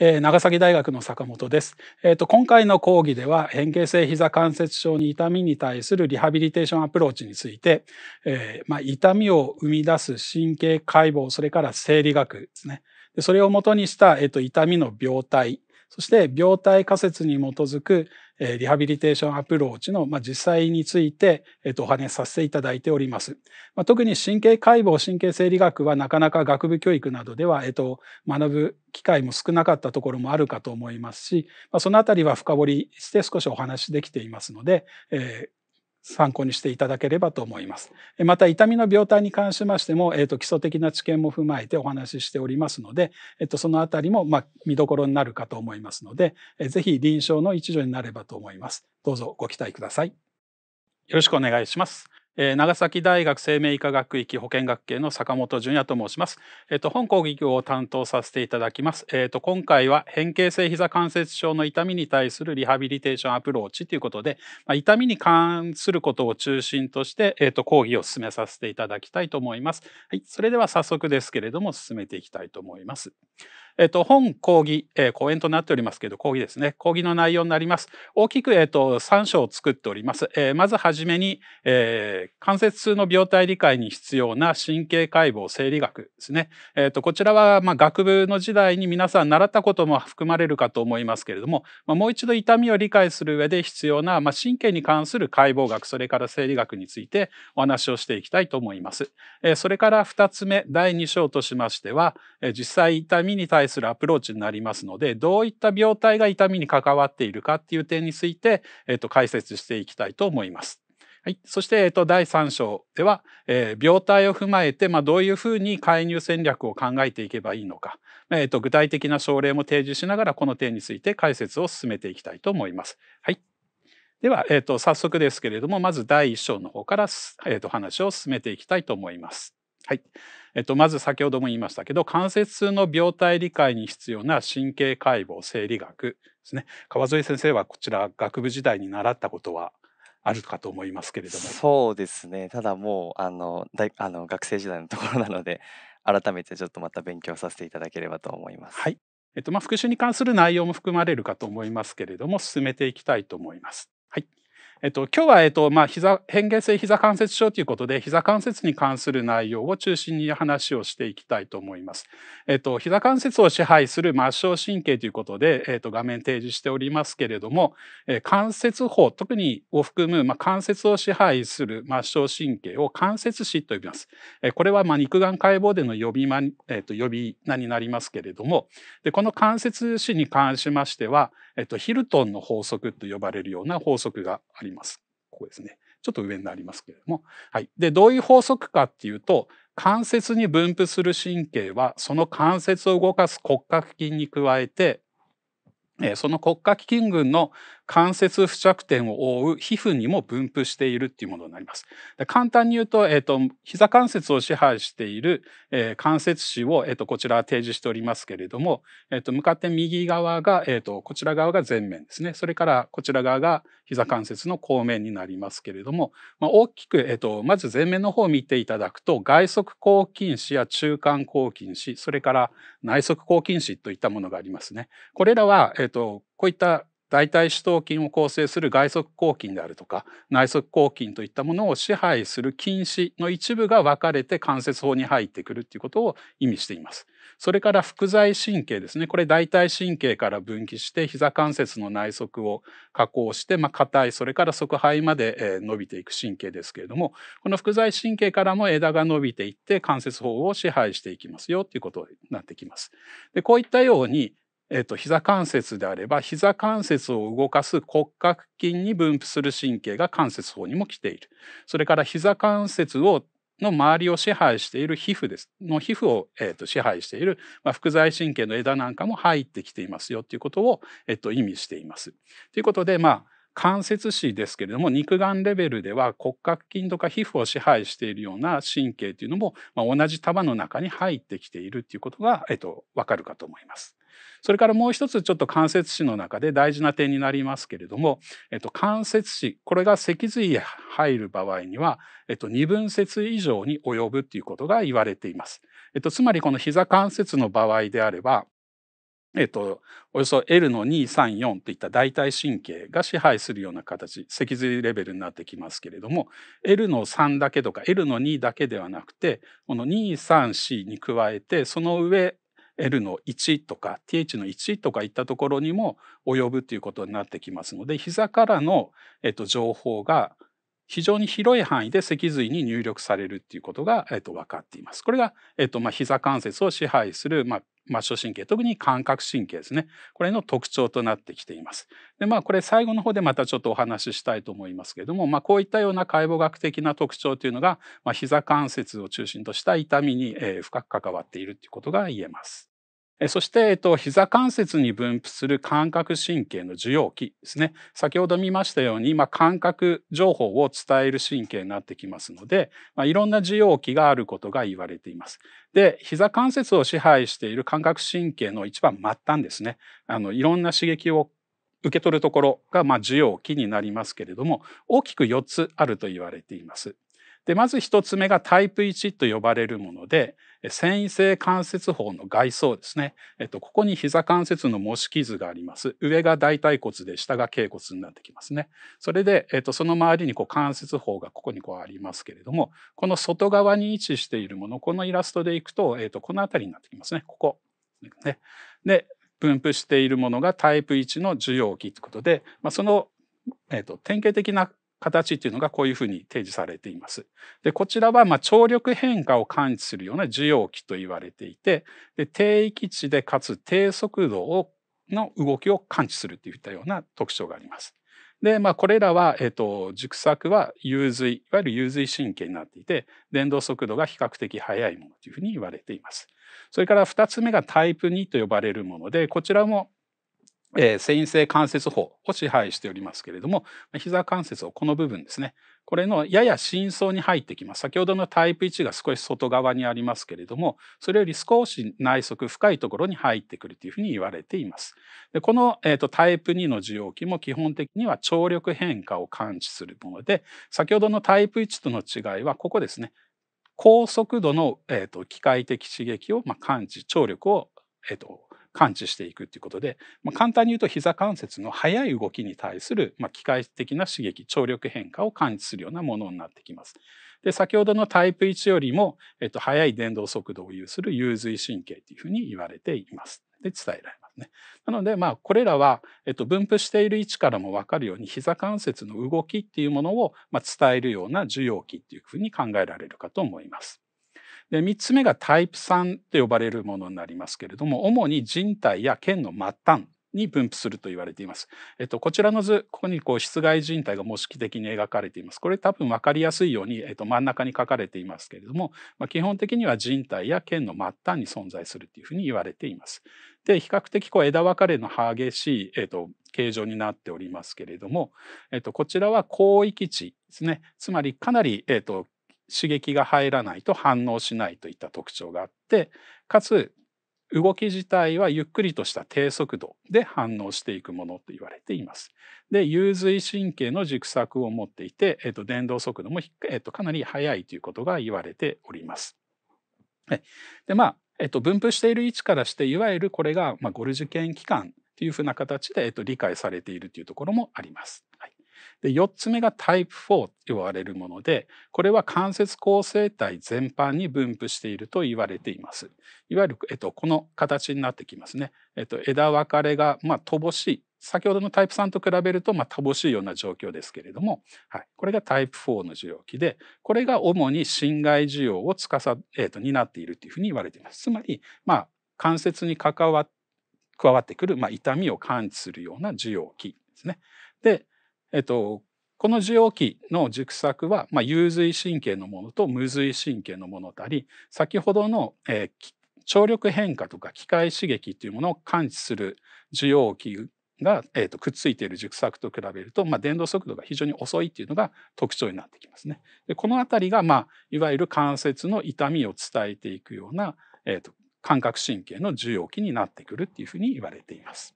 えー、長崎大学の坂本です。えっ、ー、と、今回の講義では、変形性膝関節症に痛みに対するリハビリテーションアプローチについて、えー、まあ、痛みを生み出す神経解剖、それから生理学ですね。でそれをもとにした、えっ、と、痛みの病態そして病態仮説に基づくリハビリテーションアプローチの実際についてお話しさせていただいております。特に神経解剖、神経生理学はなかなか学部教育などでは学ぶ機会も少なかったところもあるかと思いますし、そのあたりは深掘りして少しお話しできていますので、参考にしていただければと思います。また痛みの病態に関しましても、えーと、基礎的な知見も踏まえてお話ししておりますので、えーと、とそのあたりも、まあ、見どころになるかと思いますので、えー、ぜひ臨床の一助になればと思います。どうぞご期待ください。よろしくお願いします。え長崎大学生命医科学域保健学系の坂本淳也と申します。えっ、と本講義を担当させていただきます。えっ、と今回は変形性膝関節症の痛みに対するリハビリテーションアプローチということで、まあ、痛みに関することを中心としてえっ、と講義を進めさせていただきたいと思います。はい、それでは早速ですけれども進めていきたいと思います。えっと、本講義、えー、講演となっておりますけど、講義ですね。講義の内容になります。大きく、えっと、3章を作っております。えー、まずはじめに、えー関節痛の病態理解に必要な神経解剖生理学ですね。えーと、こちらは、まあ、学部の時代に皆さん習ったことも含まれるかと思いますけれども、まあ、もう一度痛みを理解する上で必要な、まあ、神経に関する解剖学それから生理学についてお話をしていきたいと思います。えー、それから2つ目第2章としましては、えー、実際痛みに対するアプローチになりますのでどういった病態が痛みに関わっているかっていう点について、えーと解説していきたいと思います。はい、そして、えっと、第3章では、えー、病態を踏まえて、まあ、どういうふうに介入戦略を考えていけばいいのか、えっと、具体的な症例も提示しながらこの点について解説を進めていきたいと思います。はい、では、えっと、早速ですけれどもまず第1章の方から、えっと、話を進めていきたいと思います。はいえっと、まず先ほども言いましたけど関節痛の病態理解に必要な神経解剖生理学ですね川添先生はこちら学部時代に習ったことはあるかと思いますけれども。そうですね。ただもうあの大あの学生時代のところなので、改めてちょっとまた勉強させていただければと思います。はい。えっとまあ復習に関する内容も含まれるかと思いますけれども、進めていきたいと思います。えっと、今日は、えっとまあ膝、変形性膝関節症ということで膝関節に関する内容を中心に話をしていきたいと思います。えっと、膝関節を支配する末梢神経ということで、えっと、画面提示しておりますけれども、え関節法特にを含む、まあ、関節を支配する末梢神経を関節死と呼びます。えこれは、まあ、肉眼解剖での呼び,、まえっと、呼び名になりますけれどもでこの関節死に関しましては、えっと、ヒルトンの法則と呼ばれるような法則があります。ります。ここですね。ちょっと上になりますけれども。はい。で、どういう法則かっていうと、関節に分布する神経は、その関節を動かす骨格筋に加えて、その国家基金群の関節付着点を覆う皮膚にも分布しているっていうものになります。簡単に言うと、えっ、ー、と、膝関節を支配している、えー、関節腫を、えっ、ー、と、こちら提示しておりますけれども、えっ、と、向かって右側が、えっ、と、こちら側が前面ですね。それからこちら側が膝関節の後面になりますけれども、まあ、大きく、えっ、と、まず前面の方を見ていただくと、外側抗菌糸や中間抗菌糸、それから内側抗菌糸といったものがありますね。これらは、えとこういった代替主頭筋を構成する外側抗筋であるとか内側抗筋といったものを支配する筋子の一部が分かれて関節法に入ってくるということを意味しています。それから副材神経ですねこれ大腿神経から分岐して膝関節の内側を加工して硬、まあ、硬いそれから側肺まで伸びていく神経ですけれどもこの副材神経からも枝が伸びていって関節法を支配していきますよということになってきます。でこういったようにえっと、膝関節であれば膝関節を動かす骨格筋に分布する神経が関節法にも来ているそれから膝関節をの周りを支配している皮膚ですの皮膚を、えっと支配している、まあ、副材神経の枝なんかも入ってきていますよということを、えっと、意味しています。ということでまあ関節子ですけれども肉眼レベルでは骨格筋とか皮膚を支配しているような神経というのも、まあ、同じ束の中に入ってきているということが、えっと、分かるかと思います。それからもう一つちょっと関節詞の中で大事な点になりますけれども、えっと、関節詞これが脊髄へ入る場合には、えっと、二分節以上に及ぶということが言われています。えっと、つまりこの膝関節の場合であればえっと、およそ L の234といった大腿神経が支配するような形脊髄レベルになってきますけれども L の3だけとか L の2だけではなくてこの234に加えてその上 L の1とか TH の1とかいったところにも及ぶということになってきますので膝からの、えっと、情報が非常に広い範囲で脊髄に入力されるっていうことが、えー、と分かっています。これが、えーとまあ、膝関節を支配する、まあ、末梢神経特に感覚神経ですねこれの特徴となってきています。でまあこれ最後の方でまたちょっとお話ししたいと思いますけれども、まあ、こういったような解剖学的な特徴というのが、まあ、膝関節を中心とした痛みに、えー、深く関わっているということが言えます。そして、えっと、膝関節に分布する感覚神経の受容器ですね。先ほど見ましたように、まあ、感覚情報を伝える神経になってきますので、まあ、いろんな受容器があることが言われています。で、膝関節を支配している感覚神経の一番末端ですね。あの、いろんな刺激を受け取るところが、まあ、受容器になりますけれども、大きく4つあると言われています。でまず1つ目がタイプ1と呼ばれるもので繊維性関節包の外装ですね、えっと、ここに膝関節の模式図があります上が大腿骨で下が脛骨になってきますねそれで、えっと、その周りにこう関節包がここにこうありますけれどもこの外側に位置しているものこのイラストでいくと、えっと、この辺りになってきますねここ。ね、で分布しているものがタイプ1の受容器ということで、まあ、そのえっと典型的な形っていうのがこういうふうに提示されています。で、こちらは、ま張力変化を感知するような受容器と言われていて、で低域値でかつ低速度をの動きを感知するといったような特徴があります。で、まあ、これらは、えっ、ー、と、軸索は有髄、いわゆる有髄神経になっていて、電動速度が比較的速いものというふうに言われています。それから2つ目がタイプ2と呼ばれるもので、こちらもえー、繊維性関節法を支配しておりますけれども、膝関節をこの部分ですね。これのやや深層に入ってきます。先ほどのタイプ1が少し外側にありますけれども、それより少し内側深いところに入ってくるというふうに言われています。でこの、えーと、タイプ2の受容器も基本的には張力変化を感知するもので、先ほどのタイプ1との違いはここですね。高速度の、えーと、機械的刺激を、まあ、感知、張力を、えーと感知していくっていうことで、まあ、簡単に言うと膝関節の速い動きに対する、ま機械的な刺激張力変化を感知するようなものになってきます。で先ほどのタイプ1よりも、えっと、速い電動速度を有する融髄神経というふうに言われています。で伝えられますね。なのでまあこれらは、えっと、分布している位置からも分かるように膝関節の動きっていうものを、ま伝えるような受容器っていうふうに考えられるかと思います。で3つ目がタイプ3と呼ばれるものになりますけれども主に人体や腱の末端に分布すると言われています。えっと、こちらの図、ここにこう室外人体が模式的に描かれています。これ多分分かりやすいように、えっと、真ん中に書かれていますけれども、まあ、基本的には人体や腱の末端に存在するというふうに言われています。で、比較的こう枝分かれの激しい、えっと、形状になっておりますけれども、えっと、こちらは広域地ですね。つまりかなり、えっと、刺激が入らないと反応しないといった特徴があってかつ動き自体はゆっくりとした低速度で反応していくものと言われています。で融髄神経の軸索を持っていて、えっと、電動速度も、えっと、かなり速いということが言われております。でまあ、えっと、分布している位置からしていわゆるこれが、まあ、ゴルジュ研機関というふうな形で、えっと、理解されているというところもあります。はいで4つ目がタイプ4と言われるものでこれは関節構成体全般に分布していると言われています。いわゆる、えっと、この形になってきますね。えっと、枝分かれが、まあ、乏しい先ほどのタイプ3と比べると、まあ、乏しいような状況ですけれども、はい、これがタイプ4の受容器でこれが主に侵害需要をつえと、担っているというふうに言われています。つまり、まあ、関節に関わ加わってくる、まあ、痛みを感知するような受容器ですね。でえっと、この受容器の軸索は、まあ、有髄神経のものと無髄神経のものであり先ほどの、えー、聴力変化とか機械刺激というものを感知する受容器が、えーと、くっついている軸索と比べると、まあ、電動速度が非常に遅いっていうのが特徴になってきますね。でこの辺りが、まあ、いわゆる関節の痛みを伝えていくような、えーと感覚神経の受容器になってくるっていうふうに言われています。